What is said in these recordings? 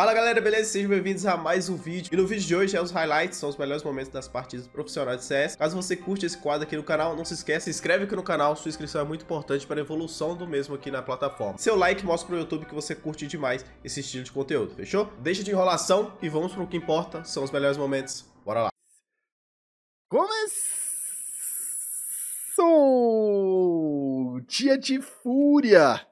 Fala galera, beleza? Sejam bem-vindos a mais um vídeo. E no vídeo de hoje é os highlights, são os melhores momentos das partidas profissionais de CS. Caso você curte esse quadro aqui no canal, não se esqueça, se inscreve aqui no canal, sua inscrição é muito importante para a evolução do mesmo aqui na plataforma. Seu like mostra pro YouTube que você curte demais esse estilo de conteúdo, fechou? Deixa de enrolação e vamos pro que importa, são os melhores momentos. Bora lá. Começou! Dia de fúria!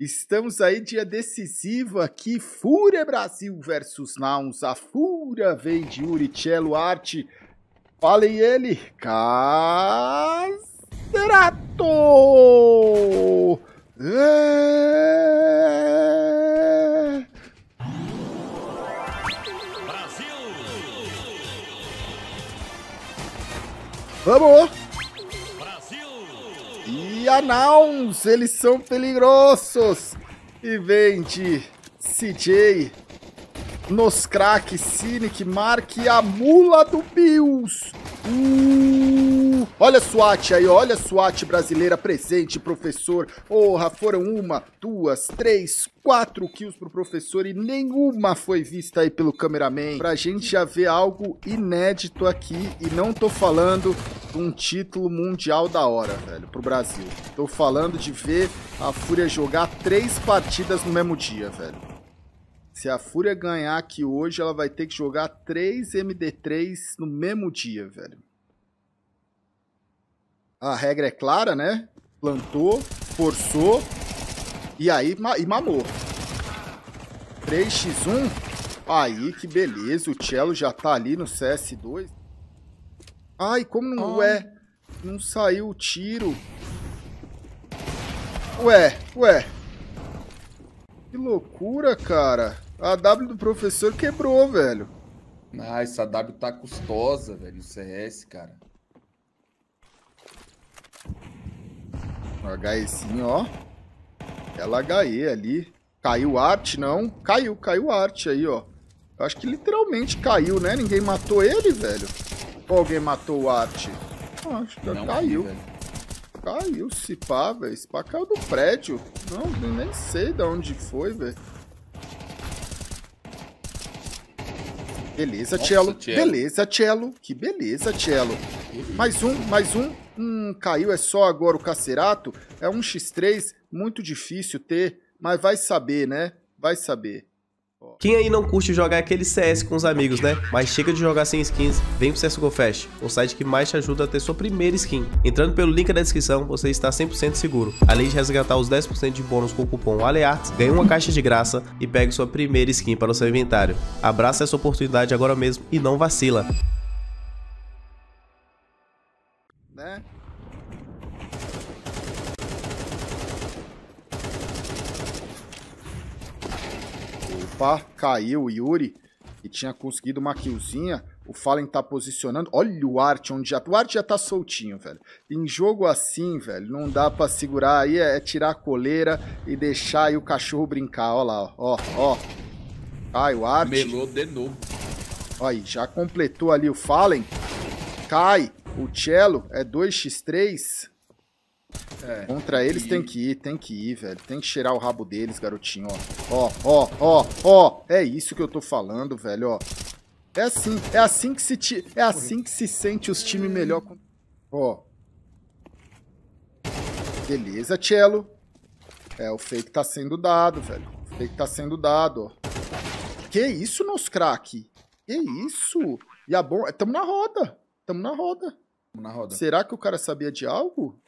Estamos aí, dia decisivo aqui, Fúria Brasil versus Nouns. A Fúria vem de Uricello Arte. Falem ele, Castrato! É... Brasil! Vamos! Anãos. Eles são peligrosos. E vem de CJ, Noscrack, Cynic, Mark e a mula do Bills. Uh! Olha a SWAT aí, olha a SWAT brasileira presente, professor. Porra, foram uma, duas, três, quatro kills pro professor e nenhuma foi vista aí pelo cameraman. Pra gente já ver algo inédito aqui e não tô falando de um título mundial da hora, velho, pro Brasil. Tô falando de ver a Fúria jogar três partidas no mesmo dia, velho. Se a Fúria ganhar aqui hoje, ela vai ter que jogar três MD3 no mesmo dia, velho a regra é clara, né? Plantou, forçou e aí e mamou. 3x1. Aí, que beleza. O Cello já tá ali no CS2. Ai, como não... Ai. Ué, não saiu o tiro. Ué, ué. Que loucura, cara. A W do professor quebrou, velho. Ah, essa W tá custosa, velho, no CS, cara. No HEzinho, ó. Ela HE ali. Caiu arte, não? Caiu, caiu arte aí, ó. Eu acho que literalmente caiu, né? Ninguém matou ele, velho. Ou alguém matou o arte? Ah, acho que não, caiu. Vi, caiu, se pá, velho. Se pá caiu do prédio. Não, nem sei de onde foi, velho. Beleza, cello. cello. Beleza, cello. Que beleza, cello. Mais um, mais um. Hum, caiu, é só agora o Cacerato. É um X3, muito difícil ter, mas vai saber, né? Vai saber. Quem aí não curte jogar aquele CS com os amigos, né? Mas chega de jogar sem skins, vem pro CSGO Fest, o site que mais te ajuda a ter sua primeira skin. Entrando pelo link da descrição, você está 100% seguro. Além de resgatar os 10% de bônus com o cupom ALEARTS, ganhe uma caixa de graça e pegue sua primeira skin para o seu inventário. Abraça essa oportunidade agora mesmo e não vacila. escapar, caiu o Yuri, que tinha conseguido uma killzinha. O Fallen tá posicionando. Olha o Art onde já. O Art já tá soltinho, velho. Em jogo assim, velho, não dá pra segurar aí. É, é tirar a coleira e deixar aí o cachorro brincar. Olha lá, ó. Ó. Cai o Art. Melou de novo. Aí, já completou ali o Fallen. Cai. O Cello é 2x3. É. Contra eles tem que ir, tem que ir, velho. Tem que cheirar o rabo deles, garotinho, ó. Ó, ó, ó, ó. É isso que eu tô falando, velho, ó. É assim, é assim que se ti... é assim que se sente os times melhor. Ó. Beleza, Cello. É, o fake tá sendo dado, velho. O fake tá sendo dado, ó. Que isso, meus craque? Que isso? E a bomba... Tamo na roda. Tamo na roda. Tamo na roda. Será que o cara sabia de algo?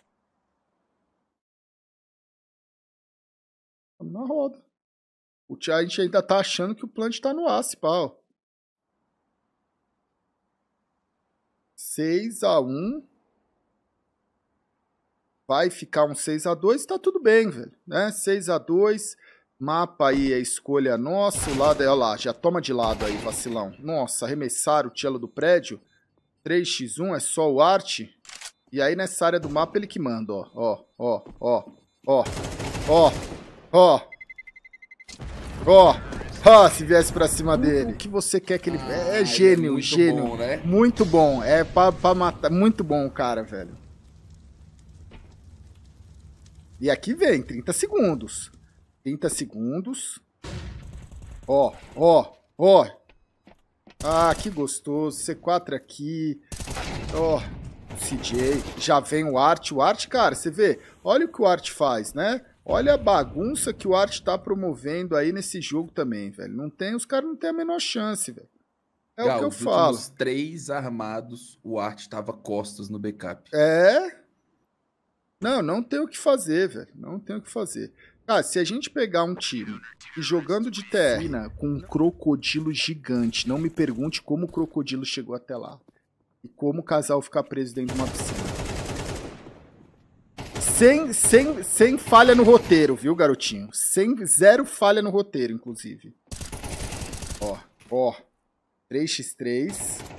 Estamos na roda. O tia, a gente ainda tá achando que o plant tá no aço, pau. 6 x 1 Vai ficar um 6 x 2 tá tudo bem, velho. Né? 6 x 2 Mapa aí é escolha nossa. O lado é, ó lá, já toma de lado aí, vacilão. Nossa, arremessar o Tielo do prédio. 3x1 é só o arte. E aí nessa área do mapa ele que manda, ó. Ó, ó, ó, ó, ó. Ó. Ó. Ó, se viesse pra cima dele. O que você quer que ele. Ah, é, é, gênio, é muito gênio. Bom, né? Muito bom. É pra, pra matar. Muito bom o cara, velho. E aqui vem, 30 segundos. 30 segundos. Ó, ó, ó. Ah, que gostoso. C4 aqui. Ó. CJ. Já vem o Art. O Art, cara, você vê. Olha o que o Art faz, né? Olha a bagunça que o Art está promovendo aí nesse jogo também, velho. Não tem, os caras não têm a menor chance, velho. É Gal, o que eu falo. Os três armados, o Art tava costas no backup. É? Não, não tem o que fazer, velho. Não tem o que fazer. Cara, ah, se a gente pegar um time e jogando de terra com um crocodilo gigante, não me pergunte como o crocodilo chegou até lá. E como o casal ficar preso dentro de uma piscina. Sem, sem, sem falha no roteiro, viu, garotinho? Sem, zero falha no roteiro, inclusive. Ó, ó. 3x3.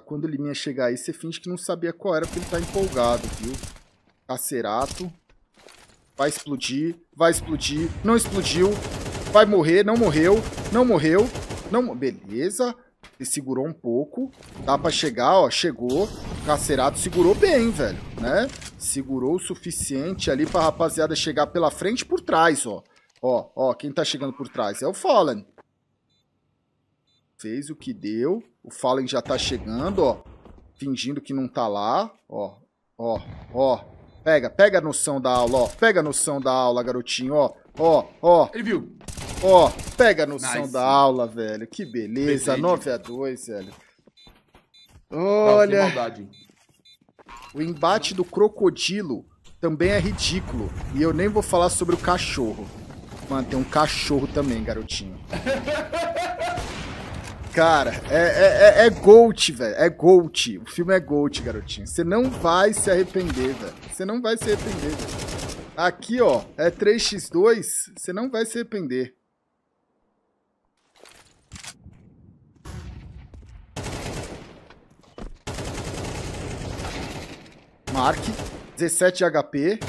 quando o Liminha chegar aí, você finge que não sabia qual era, porque ele tá empolgado, viu? Cacerato. Vai explodir, vai explodir, não explodiu. Vai morrer, não morreu, não morreu. não Beleza. Ele segurou um pouco. Dá pra chegar, ó. Chegou. Cacerato segurou bem, velho, né? Segurou o suficiente ali pra rapaziada chegar pela frente e por trás, ó. Ó, ó, quem tá chegando por trás é o Fallen. Fez o que deu. O Fallen já tá chegando, ó. Fingindo que não tá lá. Ó, ó, ó. Pega, pega a noção da aula, ó. Pega a noção da aula, garotinho, ó. Ó, ó. Ele viu. Ó, pega a noção nice. da aula, velho. Que beleza. 9 a 2 velho. Olha. o embate do crocodilo também é ridículo. E eu nem vou falar sobre o cachorro. Mano, tem um cachorro também, garotinho. Cara, é, é, é, é Gold, velho. É GOAT. O filme é GOAT, garotinho. Você não vai se arrepender, velho. Você não vai se arrepender, velho. Aqui, ó, é 3x2. Você não vai se arrepender. Mark, 17 HP.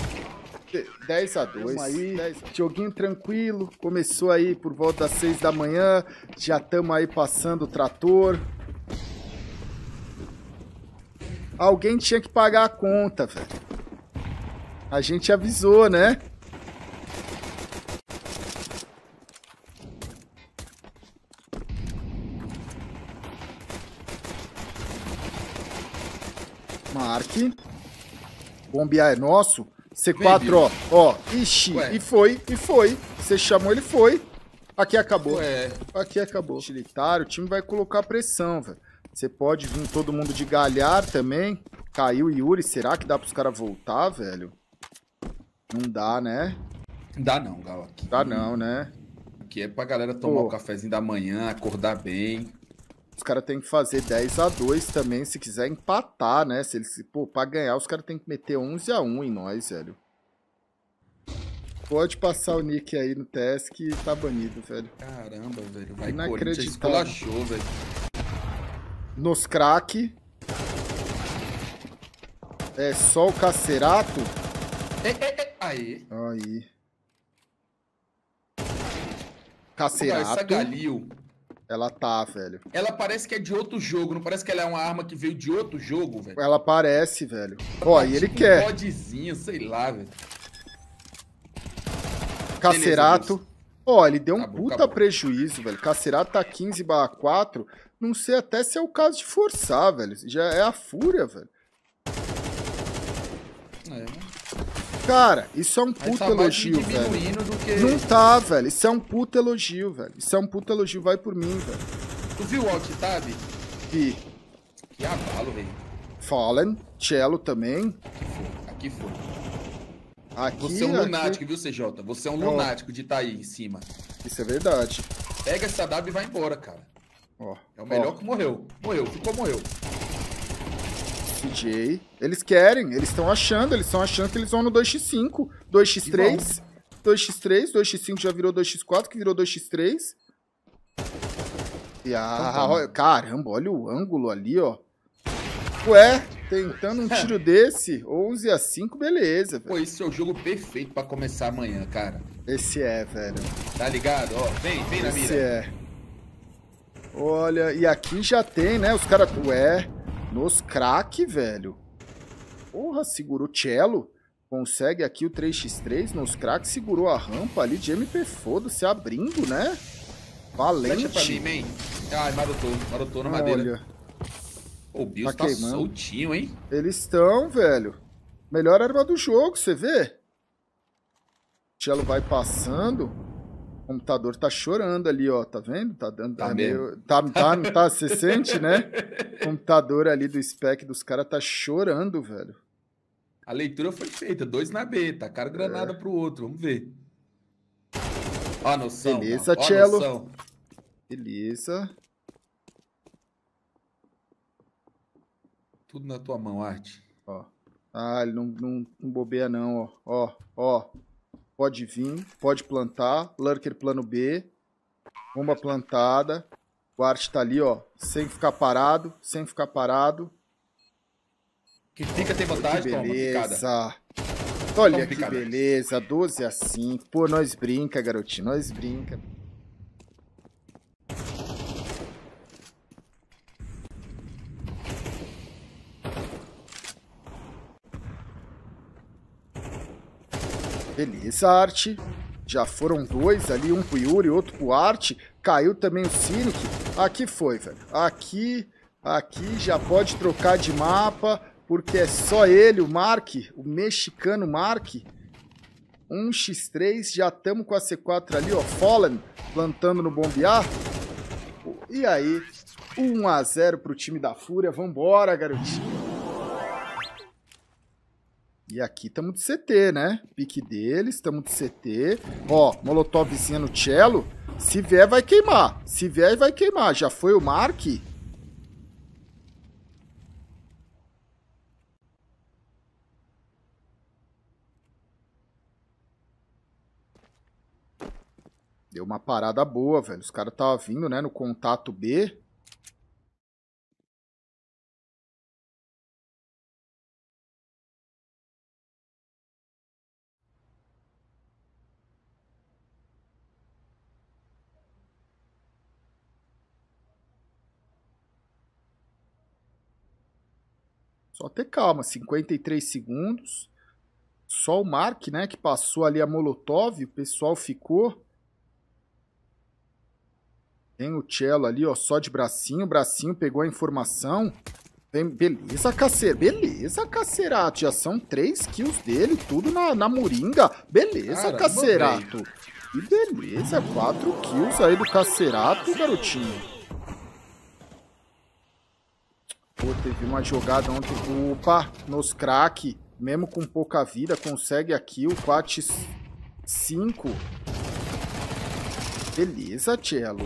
10 a 2 aí, 10 a... joguinho tranquilo, começou aí por volta das 6 da manhã, já estamos aí passando o trator. Alguém tinha que pagar a conta, velho. A gente avisou, né? Marque. Bombear é nosso. C4, ó. Ó. Ixi. Ué. E foi, e foi. Você chamou, ele foi. Aqui acabou. Ué. Aqui acabou. Utilitário, o time vai colocar pressão, velho. Você pode vir todo mundo de galhar também. Caiu o Yuri. Será que dá pros caras voltar, velho? Não dá, né? Dá não, Galo. Aqui. Dá não, né? Que é pra galera tomar Pô. o cafezinho da manhã, acordar bem. Os caras têm que fazer 10 a 2 também, se quiser empatar, né? Se eles, pô, pra ganhar, os caras têm que meter 11 a 1 em nós, velho. Pode passar o nick aí no TS que tá banido, velho. Caramba, velho. Vai Inacreditável. Achou, velho. Nos crack. É só o cacerato? É, é, é. Aí. Aí. Cacerato. Pô, essa Galil. Ela tá, velho. Ela parece que é de outro jogo, não parece que ela é uma arma que veio de outro jogo, velho? Ela parece, velho. Ó, tá e tipo ele quer. Um podzinho, sei lá, velho. Cacerato. Ó, ele deu um acabou, puta acabou. prejuízo, velho. Cacerato tá 15 barra 4. Não sei até se é o caso de forçar, velho. Já é a fúria, velho. É, Cara, isso é um puta elogio, velho. Que... Não tá, velho. Isso é um puta elogio, velho. Isso é um puta elogio, vai por mim, velho. Tu viu o alt tab? Vi. Que abalo, velho. Fallen, cello também. Aqui foi, aqui foi. Aqui, Você é um lunático, aqui... viu, CJ? Você é um oh. lunático de estar tá aí em cima. Isso é verdade. Pega essa W e vai embora, cara. Ó. Oh. É o melhor oh. que morreu. Morreu, ficou, morreu. CJ. Eles querem, eles estão achando, eles estão achando que eles vão no 2x5, 2x3, 2x3, 2x5 já virou 2x4, que virou 2x3. E a... Então tá, né? caramba, olha o ângulo ali, ó. Ué, tentando um tiro desse, 11 a 5, beleza, velho. Pô, esse é o jogo perfeito pra começar amanhã, cara. Esse é, velho. Tá ligado? Ó, vem, vem na mira. Esse é. Olha, e aqui já tem, né, os caras... Ué... Nos crack, velho. Porra, segurou o cello. Consegue aqui o 3x3 nos crack. Segurou a rampa ali de MP. Foda-se, abrindo, né? Valente. Pra mim, hein? Ai, marotou. Marotou na madeira. Olha. O Bills tá, tá soltinho, hein? Eles estão, velho. Melhor arma do jogo, você vê? O Cello vai passando computador tá chorando ali, ó, tá vendo? Tá dando. Tá, é meio, tá, tá, tá, você sente, né? O computador ali do spec dos caras tá chorando, velho. A leitura foi feita, dois na B, tá cara granada é. pro outro, vamos ver. Ó a noção. Beleza, ó, Beleza. Tudo na tua mão, Arte. Ó. Ah, ele não, não, não bobeia não, ó. Ó, ó. Pode vir, pode plantar. Lurker plano B. Bomba plantada. O Art tá ali, ó. Sem ficar parado, sem ficar parado. Que fica tem vantagem, que beleza. Toma, Olha toma, que beleza, 12 a 5. Pô, nós brinca, garotinho, nós brinca. Beleza, Arte. Já foram dois ali, um pro Yuri, outro pro Arte. Caiu também o Cynic. Aqui foi, velho. Aqui, aqui já pode trocar de mapa, porque é só ele, o Mark, o mexicano Mark. 1x3, já estamos com a C4 ali, ó. Fallen plantando no bombear. E aí, 1x0 pro time da Fúria. Vambora, garotinho. E aqui estamos de CT, né? Pique deles, estamos de CT. Ó, molotovzinha no cello. Se vier, vai queimar. Se vier, vai queimar. Já foi o Mark? Deu uma parada boa, velho. Os caras estavam vindo, né, no contato B. ter calma. 53 segundos. Só o Mark, né, que passou ali a Molotov, o pessoal ficou. Tem o Cello ali, ó, só de bracinho. O bracinho pegou a informação. Tem, beleza, caceira. Beleza, cacerato. Já são 3 kills dele, tudo na, na moringa. Beleza, Caramba, cacerato. Velho. E beleza, 4 kills aí do cacerato, garotinho. Pô, teve uma jogada ontem. Opa, nos crack. Mesmo com pouca vida, consegue aqui o 4 5. Beleza, Cello.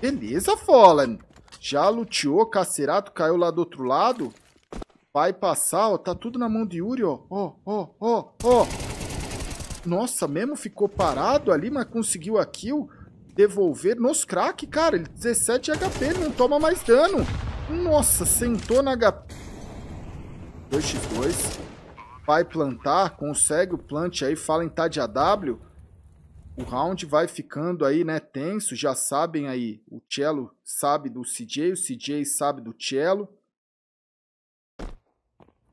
Beleza, Fallen. Já luteou, cacerato, caiu lá do outro lado. Vai passar, ó. Tá tudo na mão de Yuri, ó. Ó, ó, ó, ó. Nossa, mesmo ficou parado ali, mas conseguiu a kill. Devolver nos crack, cara. Ele 17 HP, ele não toma mais dano. Nossa, sentou na HP. 2x2. Vai plantar, consegue o plant aí, fala em tá de AW. O round vai ficando aí, né, tenso. Já sabem aí, o Cello sabe do CJ, o CJ sabe do Cello.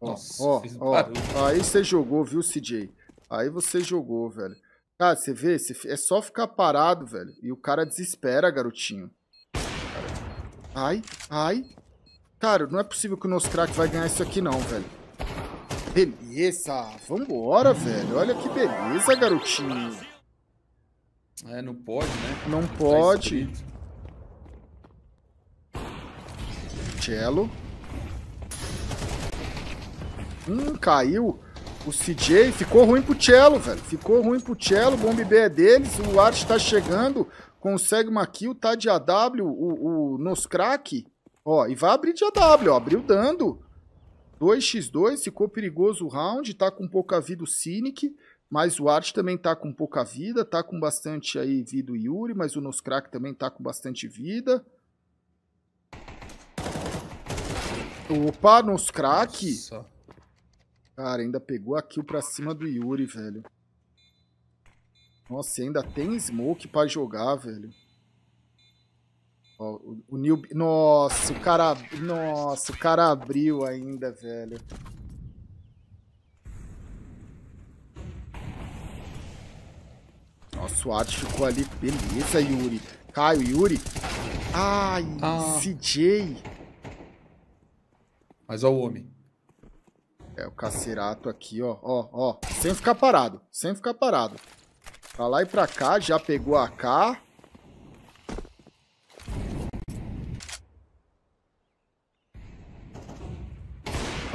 Nossa, ó, ó, barulho. aí você jogou, viu, CJ? Aí você jogou, velho. Cara, você vê, é só ficar parado, velho. E o cara desespera, garotinho. Ai, ai, Cara, não é possível que o Noscrack vai ganhar isso aqui não, velho. Beleza, vambora, velho. Olha que beleza, garotinho. É, não pode, né? Não tá pode. Tá Cello. Hum, caiu. O CJ ficou ruim pro Cello, velho. Ficou ruim pro Cello. Bomb B é deles. O Art tá chegando. Consegue uma kill. Tá de AW. O, o Noscrack. Ó, e vai abrir de AW, ó. Abriu dando. 2x2, ficou perigoso o round, tá com pouca vida o Cynic, mas o Art também tá com pouca vida, tá com bastante aí vida o Yuri, mas o Noscrack também tá com bastante vida. Opa, Noscrack! Cara, ainda pegou a kill pra cima do Yuri, velho. Nossa, ainda tem smoke pra jogar, velho. Ó, o, o New... Nossa, o cara... Nossa, o cara abriu ainda, velho. Nossa, o Atos ficou ali. Beleza, Yuri. Caio, Yuri. Ai, ah. CJ. Mas olha o homem. É, o Cacerato aqui, ó. Ó, ó. Sem ficar parado. Sem ficar parado. Pra lá e pra cá. Já pegou a K.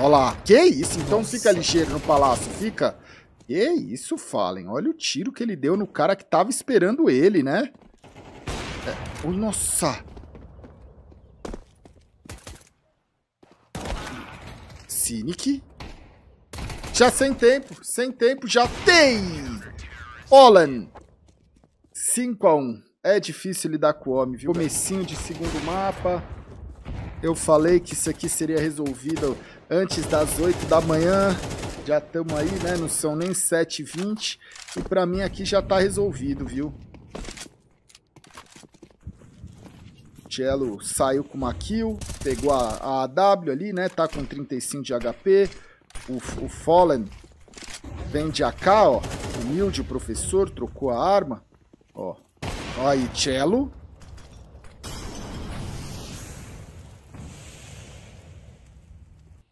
Olha lá. Que isso? Então Nossa. fica ligeiro no palácio, fica. Que isso, Fallen. Olha o tiro que ele deu no cara que tava esperando ele, né? É... Nossa. Cynic. Já sem tempo. Sem tempo, já tem. Olan. 5 a 1 É difícil lidar com o homem, viu? Comecinho de segundo mapa. Eu falei que isso aqui seria resolvido antes das 8 da manhã. Já estamos aí, né? Não são nem 7h20. E para mim aqui já está resolvido, viu? Cello saiu com uma kill, pegou a, a AW ali, né? Tá com 35 de HP. O, o Fallen de AK, ó. Humilde, o professor, trocou a arma. Ó. Ó aí, Cello.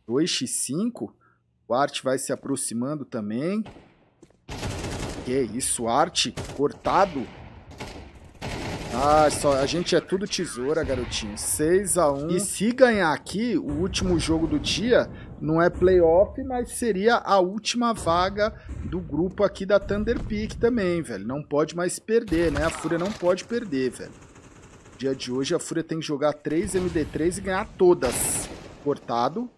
2x5. O Art vai se aproximando também. Que isso, Art cortado. Ah, só, a gente é tudo tesoura, garotinho. 6x1. E se ganhar aqui, o último jogo do dia não é playoff, mas seria a última vaga do grupo aqui da Thunder Peak também, velho. Não pode mais perder, né? A Fúria não pode perder, velho. Dia de hoje a Fúria tem que jogar 3 MD3 e ganhar todas. Cortado.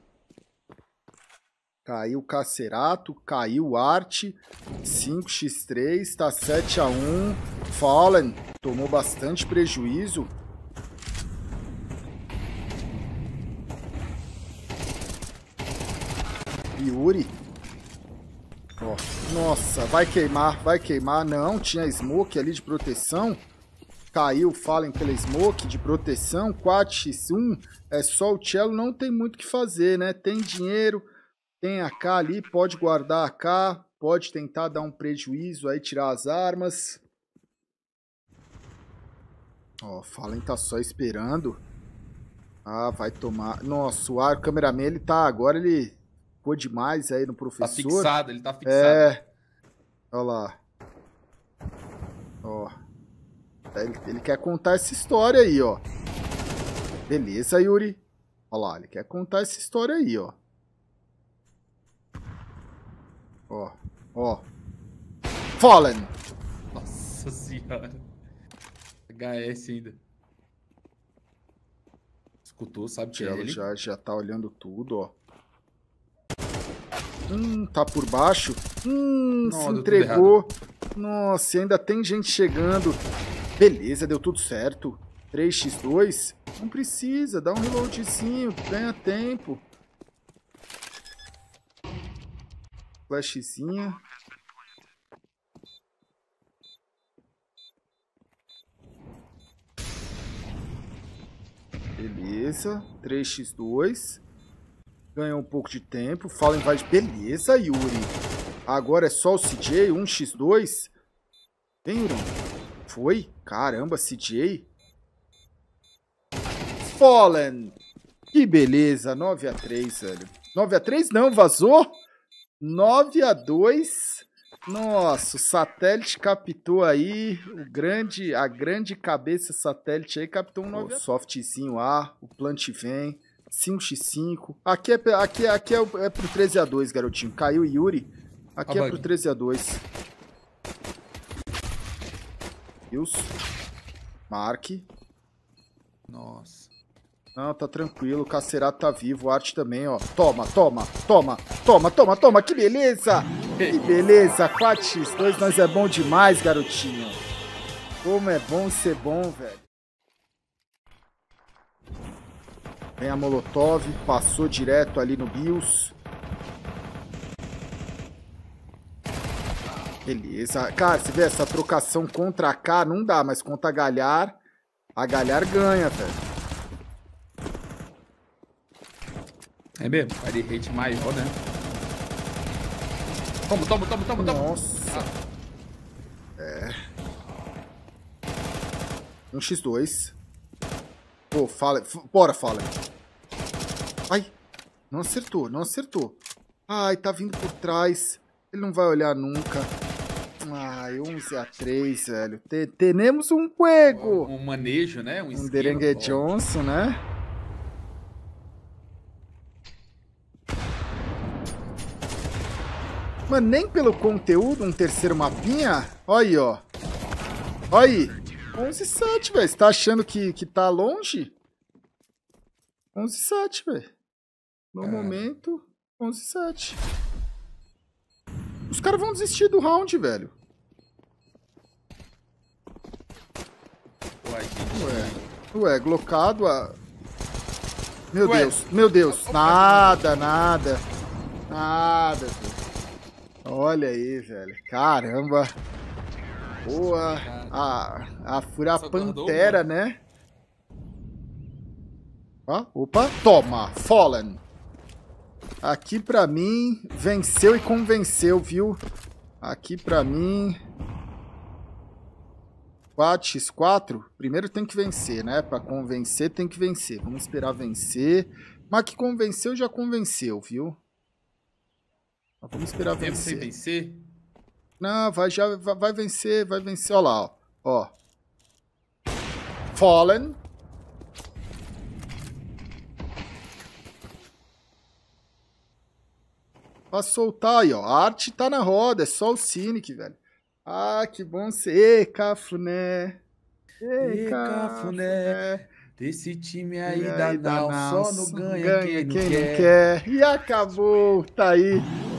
Caiu Cacerato, caiu Arte, 5x3, tá 7x1. Fallen tomou bastante prejuízo. Yuri. Ó, nossa, vai queimar, vai queimar. Não, tinha Smoke ali de proteção. Caiu Fallen pela Smoke de proteção, 4x1. É só o Cello, não tem muito o que fazer, né? Tem dinheiro tem a K ali, pode guardar a pode tentar dar um prejuízo aí, tirar as armas. Ó, o Fallen tá só esperando. Ah, vai tomar... Nossa, o ar, cameraman, ele tá agora, ele ficou demais aí no tá professor. Tá fixado, ele tá fixado. É, olha lá. Ó, é, ele, ele quer contar essa história aí, ó. Beleza, Yuri. Olha lá, ele quer contar essa história aí, ó. Ó, ó. Fallen! Nossa senhora. HS ainda. Escutou, sabe que é ele. Já, já tá olhando tudo, ó. Hum, tá por baixo. Hum, Não, se entregou. Nossa, ainda tem gente chegando. Beleza, deu tudo certo. 3x2? Não precisa, dá um reloadzinho, ganha tempo. flashzinha. Beleza. 3x2. Ganhou um pouco de tempo. Fala invade. Beleza, Yuri. Agora é só o CJ. 1x2. Vem, Yuri. Foi. Caramba, CJ. Fallen. Que beleza. 9x3, velho. 9x3 não, vazou. 9 a 2 nossa, o satélite captou aí o grande, a grande cabeça satélite aí captou um 9 softzinho A, o plant vem, 5x5. Aqui é, aqui, aqui é, é pro 13 a 2 garotinho. Caiu o Yuri. Aqui ah, é pro 13 a 2 Wilson. Marque. Nossa. Não, tá tranquilo. O Cacerato tá vivo. O Arte também, ó. Toma, toma, toma, toma, toma, toma. Que beleza! Que beleza! 4x2, nós é bom demais, garotinho. Como é bom ser bom, velho. Vem a Molotov, passou direto ali no Bills. Beleza. Cara, se vê essa trocação contra a K, não dá, mas contra a Galhar, a Galhar ganha, velho. É mesmo? Vai de hate maior, né? Toma, toma, toma, toma, toma. Nossa. Ah. É. Um X2. Pô, fala. Bora, fala. Ai. Não acertou, não acertou. Ai, tá vindo por trás. Ele não vai olhar nunca. Ai, 11 a 3, velho. T Tenemos um juego. Um, um manejo, né? Um, um Derengue Johnson, né? Mano, nem pelo conteúdo, um terceiro mapinha. Olha aí, ó. Olha aí. 11 7, velho. Você tá achando que, que tá longe? 11 7, velho. No é. momento, 11 7. Os caras vão desistir do round, velho. Ué, que... Ué. É? Ué, glocado a... Meu Ué. Deus, meu Deus. Nada, nada. Nada, velho. Olha aí, velho. Caramba. Boa. A, a fura pantera, né? Ó, opa. Toma. Fallen. Aqui pra mim, venceu e convenceu, viu? Aqui pra mim... 4x4, primeiro tem que vencer, né? Pra convencer tem que vencer. Vamos esperar vencer. Mas que convenceu, já convenceu, viu? vamos esperar Tem vencer. Tempo sem vencer? Não, vai, já, vai, vai vencer, vai vencer. Olha lá, ó. ó. Fallen. Pra soltar aí, ó. A arte tá na roda, é só o Cynic, velho. Ah, que bom ser. Ei, Cafuné. Ei, Cafuné. Desse time aí, aí da, não, só no ganha, ganha quem, quem não quer. E acabou, tá aí.